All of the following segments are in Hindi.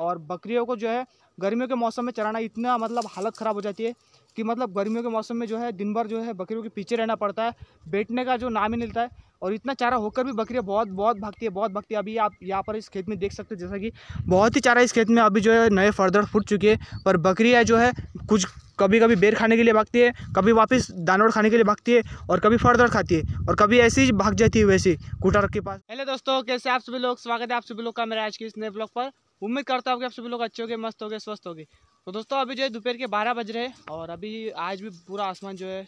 और बकरियों को जो है गर्मियों के मौसम में चराना इतना मतलब हालत ख़राब हो जाती है कि मतलब गर्मियों के मौसम में जो है दिन भर जो है बकरियों के पीछे रहना पड़ता है बैठने का जो नाम ही मिलता है और इतना चारा होकर भी बकरियाँ बहुत बहुत भागती है बहुत भागती है अभी आप यहाँ पर इस खेत में देख सकते हैं जैसा कि बहुत ही चारा इस खेत में अभी जो है नए फर्दर फूट चुके हैं पर बकरियाँ जो है कुछ कभी कभी बेर खाने के लिए भागती है कभी वापस दानवर खाने के लिए भागती है और कभी फर्दर खाती है और कभी ऐसे ही भाग जाती है वैसे कुटर के पास पहले दोस्तों कैसे आप सभी लोग स्वागत है आप सभी लोग का मेरा आज के इस नए ब्लॉग पर उम्मीद करता हूँ कि आप सभी लोग अच्छे गए मस्त गए स्वस्थ गए तो दोस्तों अभी जो है दोपहर के बारह बज रहे हैं और अभी आज भी पूरा आसमान जो है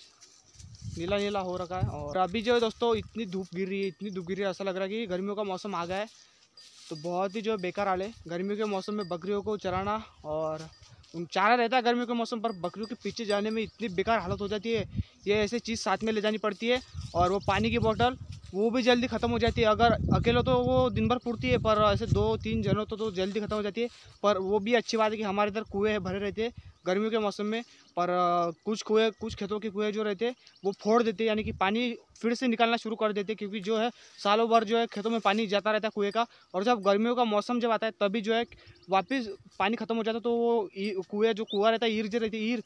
नीला नीला हो रखा है और अभी जो है दोस्तों इतनी धूप गिर रही है इतनी धूप गिर रही है ऐसा लग रहा है कि गर्मियों का मौसम आ गया है तो बहुत ही जो है बेकार हाल है गर्मियों के मौसम में बकरियों को चराना और चारा रहता है गर्मियों के मौसम पर बकरियों के पीछे जाने में इतनी बेकार हालत हो जाती है ये ऐसे चीज़ साथ में ले जानी पड़ती है और वो पानी की बॉटल वो भी जल्दी ख़त्म हो जाती है अगर अकेले तो वो दिन भर पूर्ती है पर ऐसे दो तीन जनों तो तो जल्दी ख़त्म हो जाती है पर वो भी अच्छी बात है कि हमारे इधर कुएँ हैं भरे रहते हैं गर्मियों के मौसम में पर कुछ कुएँ कुछ खेतों के कुएँ जो रहते हैं वो फोड़ देते हैं यानी कि पानी फिर से निकालना शुरू कर देते क्योंकि जो है सालों भर जो है खेतों में पानी जाता रहता है कुएँ का और जब गर्मियों का मौसम जब आता है तभी जो है वापस पानी ख़त्म हो जाता है तो वो कुएँ जो कुआ रहता है ईर जो रहती है ईर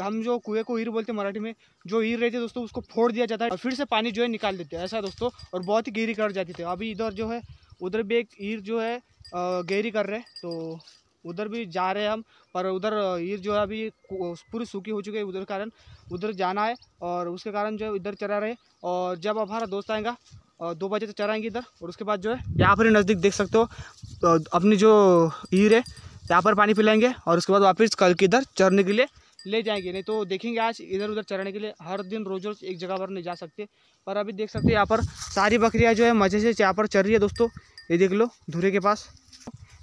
हम जो कुएं को ईर बोलते हैं मराठी में जो ईर रहती है दोस्तों उसको फोड़ दिया जाता है और फिर से पानी जो है निकाल देते हैं ऐसा दोस्तों और बहुत ही गहरी कर जाती थी अभी इधर जो है उधर भी एक ईर जो है गहरी कर रहे तो उधर भी जा रहे हैं हम पर उधर ईर जो है अभी पूरी सूखी हो चुकी है उधर कारण उधर जाना है और उसके कारण जो है इधर चरा रहे और जब हमारा दोस्त आएगा दो बजे तक तो इधर और उसके बाद जो है यहाँ पर नज़दीक देख सकते हो अपनी जो ईर है यहाँ पर पानी पिलाएंगे और उसके बाद वापस कल के इधर चरने के लिए ले जाएंगे नहीं तो देखेंगे आज इधर उधर चरने के लिए हर दिन रोज रोज एक जगह पर नहीं जा सकते पर अभी देख सकते यहाँ पर सारी बकरियाँ जो है मज़े से यहाँ पर चल रही है दोस्तों ये देख लो धुरे के पास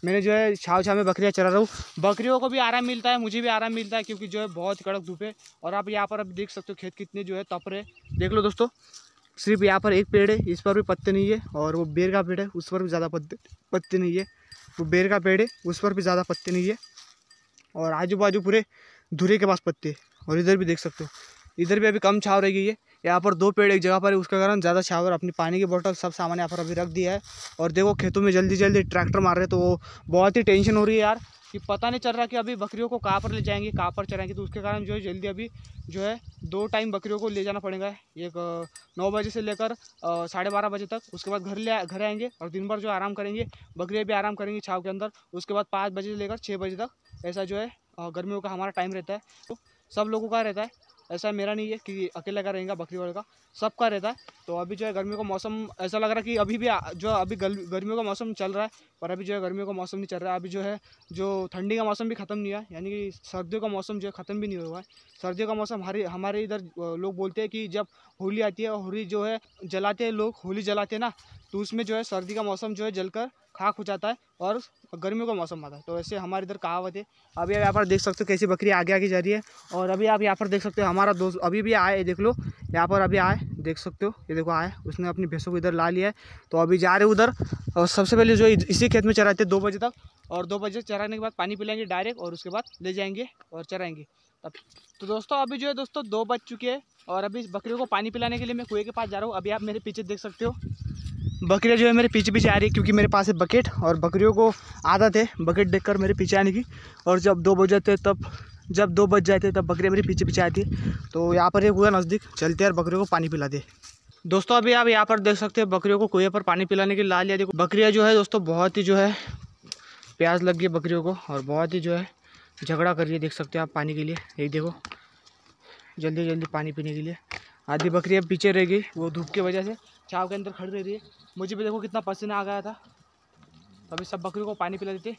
मैंने जो है छाव छाव में बकरियाँ चरा रहा हूँ बकरियों को भी आराम मिलता है मुझे भी आराम मिलता है क्योंकि जो है बहुत कड़क धूप है और आप यहाँ पर अब देख सकते हो खेत कितने जो है तप रहे देख लो दोस्तों सिर्फ यहाँ पर एक पेड़ है इस पर भी पत्ते नहीं है और वो बेर का पेड़ है उस पर भी ज़्यादा पत्ते पत्ते नहीं है वो बेर का पेड़ है उस पर भी ज़्यादा पत्ते नहीं है और आजू बाजू पूरे धुरे के पास पत्ते और इधर भी देख सकते हो इधर भी अभी कम छाव रह गई है यहाँ पर दो पेड़ एक जगह पर है उसके कारण ज़्यादा छावर अपनी पानी की बोतल सब सामान यहाँ पर अभी रख दिया है और देखो खेतों में जल्दी जल्दी ट्रैक्टर मार रहे तो वो बहुत ही टेंशन हो रही है यार कि पता नहीं चल रहा कि अभी बकरियों को कहाँ पर ले जाएंगे कहाँ पर चलाएंगे तो उसके कारण जो है जल्दी अभी जो है दो टाइम बकरियों को ले जाना पड़ेगा एक नौ बजे से लेकर साढ़े बारह बजे तक उसके बाद घर ले घर आएंगे और दिन भर जो आराम करेंगे बकरियाँ भी आराम करेंगी छाव के अंदर उसके बाद पाँच बजे से लेकर छः बजे तक ऐसा जो है गर्मियों का हमारा टाइम रहता है तो सब लोगों का रहता है ऐसा मेरा नहीं है कि अकेले का रहेगा बकरी वाले का सबका रहता है तो अभी जो है गर्मियों का मौसम ऐसा लग रहा है कि अभी भी जो अभी गर्मियों का मौसम चल रहा है पर अभी जो है गर्मियों का मौसम नहीं चल रहा है अभी जो है जो ठंडी का मौसम भी ख़त्म नहीं है यानी कि सर्दियों का मौसम जो है ख़त्म भी नहीं हुआ है सर्दियों का मौसम हमारे हमारे इधर लोग बोलते हैं कि जब होली आती है होली जो है जलाते हैं लोग होली जलाते हैं ना तो उसमें जो है सर्दी का मौसम जो है जलकर खाक हो जाता है और गर्मियों का मौसम आता है तो ऐसे हमारे इधर कहावत है अभी आप यहाँ पर देख सकते हो कैसी बकरी आगे आगे जा रही है और अभी आप यहाँ पर देख सकते हो हमारा दोस्त अभी भी आए देख लो यहाँ पर अभी आए देख सकते हो ये देखो आए उसने अपनी भैंसों को इधर ला लिया है तो अभी जा रहे उधर और सबसे पहले जो इसी खेत में चराते दो बजे तक और दो बजे चराने के बाद पानी पिलाएंगे डायरेक्ट और उसके बाद ले जाएंगे और चराएंगे अब तो दोस्तों अभी जो है दोस्तों दो बज चुके हैं और अभी बकरियों को पानी पिलाने के लिए मैं कुएँ के पास जा रहा हूँ अभी आप मेरे पीछे देख सकते हो बकरियाँ जो है मेरे पीछे पीछे आ रही है क्योंकि मेरे पास है बकेट और बकरियों को आदत है बकेट देखकर मेरे पीछे आने की और जब दो बज जाते तब जब दो बज जाते तब बकरियाँ मेरे पीछे पीछे आती है तो यहाँ पर एक हुआ नज़दीक चलते और बकरियों को पानी पिला दे दोस्तों अभी आप यहाँ पर देख सकते हैं बकरियों को कुएं पर पानी पिलाने के लाल या देखो बकरियाँ जो है दोस्तों बहुत ही जो है प्याज लग गई बकरियों को और बहुत ही जो है झगड़ा कर रही है देख सकते हैं आप पानी के लिए एक देखो जल्दी जल्दी पानी पीने के लिए आधी बकरियाँ पीछे रह गई वो धूप की वजह से चाव के अंदर खड़ी रहती है मुझे भी देखो कितना पसीना आ गया था तो अभी सब बकरी को पानी पिला देते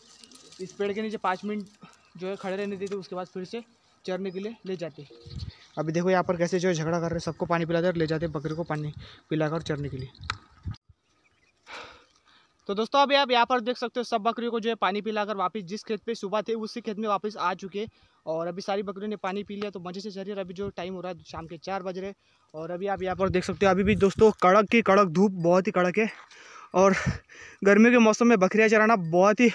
इस पेड़ के नीचे पाँच मिनट जो है खड़े रहने देते उसके बाद फिर से चरने के लिए ले जाते अभी देखो यहाँ पर कैसे जो है झगड़ा कर रहे सबको पानी पिला दे ले जाते बकरी को पानी पिलाकर चरने के लिए तो दोस्तों अभी आप यहाँ पर देख सकते हो सब बकरियों को जो है पानी पिला कर वापस जिस खेत पे सुबह थे उसी खेत में वापस आ चुके और अभी सारी बकरियों ने पानी पी लिया तो मजे से चल रही अभी जो टाइम हो रहा है शाम के चार बज रहे और अभी आप यहाँ पर देख सकते हो अभी भी दोस्तों कड़क की कड़क धूप बहुत ही कड़क है और गर्मी के मौसम में बकरियाँ चराना बहुत ही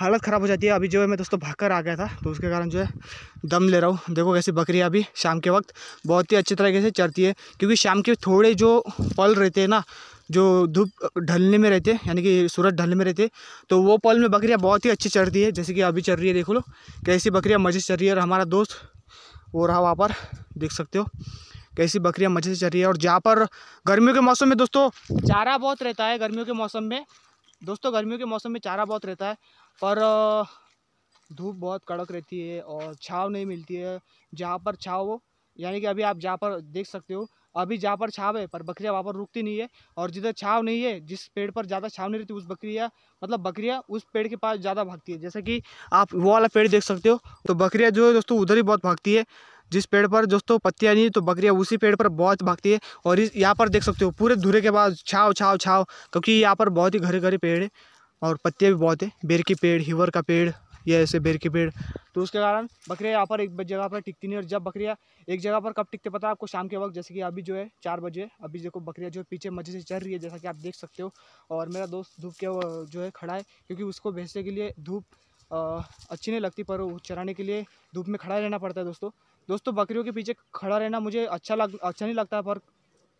हालत ख़राब हो जाती है अभी जो है मैं दोस्तों भाग आ गया था तो उसके कारण जो है दम ले रहा हूँ देखो कैसी बकरियाँ अभी शाम के वक्त बहुत ही अच्छी तरीके से चरती है क्योंकि शाम के थोड़े जो पल रहते हैं ना जो धूप ढलने में रहते यानी कि सूरज ढलने में रहते तो वो पल में बकरियाँ बहुत ही अच्छी चढ़ती है जैसे कि अभी चढ़ रही है देख लो कैसी बकरियाँ मज़े से चढ़ रही है और हमारा दोस्त वो रहा वहाँ पर देख सकते हो कैसी बकरियाँ मज़े से चढ़ रही है और जहाँ पर गर्मियों के मौसम में दोस्तों चारा बहुत रहता है गर्मियों के मौसम में दोस्तों गर्मियों के मौसम में चारा बहुत रहता है पर धूप बहुत कड़क रहती है और छाँव नहीं मिलती है जहाँ पर छाँव यानी कि अभी आप जहाँ पर देख सकते हो अभी जहाँ पर छाव है पर बकरियाँ वहाँ पर रुकती नहीं है और जिधर छाव नहीं है जिस पेड़ पर ज़्यादा छाव नहीं रहती उस बकरियाँ मतलब बकरियाँ उस पेड़ के पास ज़्यादा भागती है जैसे कि आप वो वाला पेड़ देख सकते हो तो बकरियाँ जो है दोस्तों उधर ही बहुत भागती है जिस पेड़ पर दोस्तों पत्तियाँ नहीं तो बकरियाँ उसी पेड़ पर बहुत भागती है और इस यहाँ पर देख सकते हो पूरे धुरे के बाद छाव छाव छाव क्योंकि यहाँ पर बहुत ही घरे घरे पेड़ है और पत्तियाँ भी बहुत है बेर के पेड़ हीवर का पेड़ या ऐसे बेर के पेड़ तो उसके कारण बकरियाँ यहाँ पर एक जगह पर टिकती नहीं और जब बकरियाँ एक जगह पर कब टिकते पता है आपको शाम के वक्त जैसे कि अभी जो है चार बजे अभी देखो बकरियाँ जो पीछे मजे से चल रही है जैसा कि आप देख सकते हो और मेरा दोस्त धूप के जो है खड़ा है क्योंकि उसको भेजने के लिए धूप अच्छी नहीं लगती पर चराने के लिए धूप में खड़ा रहना पड़ता है दोस्तों दोस्तों बकरियों के पीछे खड़ा रहना मुझे अच्छा लग अच्छा नहीं लगता पर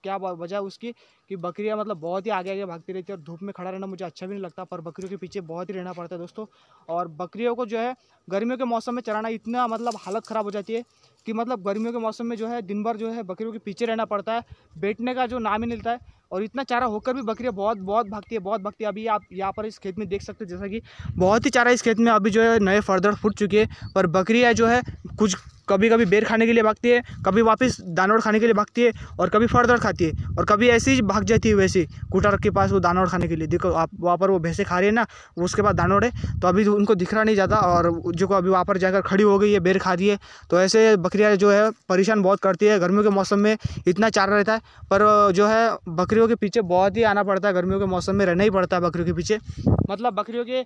क्या वजह उसकी कि बकरियाँ मतलब बहुत ही आगे आगे भागती रहती है और धूप में खड़ा रहना मुझे अच्छा भी नहीं लगता पर बकरियों के पीछे बहुत ही रहना पड़ता है दोस्तों और बकरियों को जो है गर्मियों के मौसम में चराना इतना मतलब हालत ख़राब हो जाती है कि मतलब गर्मियों के मौसम में जो है दिन भर जो है बकरियों के पीछे रहना पड़ता है बैठने का जो नाम ही मिलता है और इतना चारा होकर भी बकरियाँ बहुत बहुत भागती है बहुत भागती है अभी आप यहाँ पर इस खेत में देख सकते हो जैसा कि बहुत ही चारा इस खेत में अभी जो है नए फर्दर फूट चुके हैं पर बकरियाँ जो है कुछ कभी कभी बेर खाने के लिए भागती है कभी वापस दानवर खाने के लिए भागती है और कभी फर्दर खाती है और कभी ऐसी ही भाग जाती है वैसे कुटार के पास वो दानवर खाने के लिए देखो आप वहाँ पर वो भैंसे खा रही है ना वो उसके बाद दानवर है तो अभी तो उनको दिख रहा नहीं जाता और जो को अभी वहाँ पर जाकर खड़ी हो गई है बेर खा रही है तो ऐसे बकरियाँ जो है परेशान बहुत करती है गर्मियों के मौसम में इतना चारा रहता है पर जो है बकरी बकरियों के पीछे बहुत ही आना पड़ता है गर्मियों के मौसम में रहना ही पड़ता है बकरियों के पीछे मतलब बकरियों के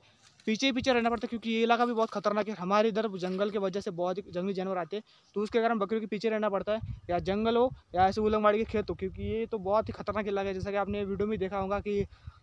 पीछे ही पीछे रहना पड़ता है क्योंकि ये इलाका भी बहुत खतरनाक है हमारे इधर जंगल की वजह से बहुत ही जंगली जानवर आते हैं तो उसके कारण बकरियों के पीछे रहना पड़ता है या जंगल हो या ऐसे उलंगवाड़ी के खेत हो क्योंकि ये तो बहुत ही खतरनाक इलाका है जैसा कि आपने वीडियो में देखा होगा कि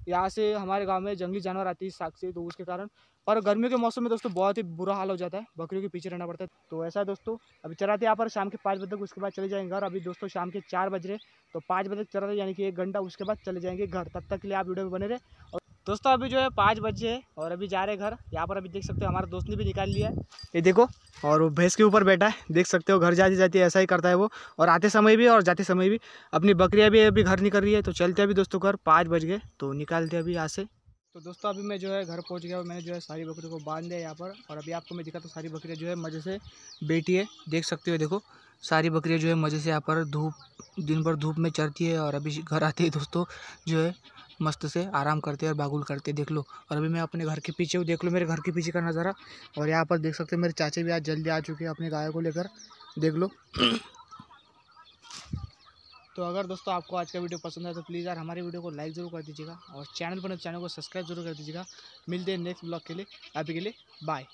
यहाँ से हमारे गाँव में जंगली जानवर आती है साग से तो उसके कारण और गर्मियों के मौसम में दोस्तों बहुत ही बुरा हाल हो जाता है बकरियों के पीछे रहना पड़ता है तो ऐसा है दोस्तों अभी चलाते यहाँ पर शाम के पाँच बजे तक उसके बाद चले जाएंगे घर अभी दोस्तों शाम के चार बज रहे तो पाँच बजे तक चला रहे यानी कि एक घंटा उसके बाद चले जाएंगे घर तब तक के लिए आप वीडियो में बने रहे और दोस्तों अभी जो है पाँच बजे है और अभी जा रहे घर यहाँ पर अभी देख सकते हो हमारे दोस्त ने भी निकाल लिया है ये देखो और वो भैंस के ऊपर बैठा है देख सकते हो घर जाते जाते ऐसा ही करता है वो और आते समय भी और जाते समय भी अपनी बकरियाँ भी अभी घर निकल रही है तो चलते अभी दोस्तों घर पाँच बज गए तो निकालते अभी यहाँ से तो दोस्तों अभी मैं जो है घर पहुंच गया और मैंने जो है सारी बकरी को बांध दिया यहाँ पर और अभी आपको मैं दिखाता तो सारी बकरियाँ जो है मज़े से बैठी है देख सकते हो देखो सारी बकरियाँ जो है मज़े से यहाँ पर धूप दिन भर धूप में चढ़ती है और अभी घर आते है दोस्तों जो है मस्त से आराम करते हैं और बागुल करते हैं देख लो और अभी मैं अपने घर के पीछे हूँ देख लो मेरे घर के पीछे का नज़ारा और यहाँ पर देख सकते हो मेरे चाचे भी आज जल्दी आ चुके हैं अपने गाय को लेकर देख लो तो अगर दोस्तों आपको आज का वीडियो पसंद है तो प्लीज़ यार हमारे वीडियो को लाइक जरूर कर दीजिएगा और चैनल पर तो चैनल को सब्सक्राइब जरूर कर दीजिएगा मिलते हैं नेक्स्ट ब्लॉग के लिए अभी के लिए बाय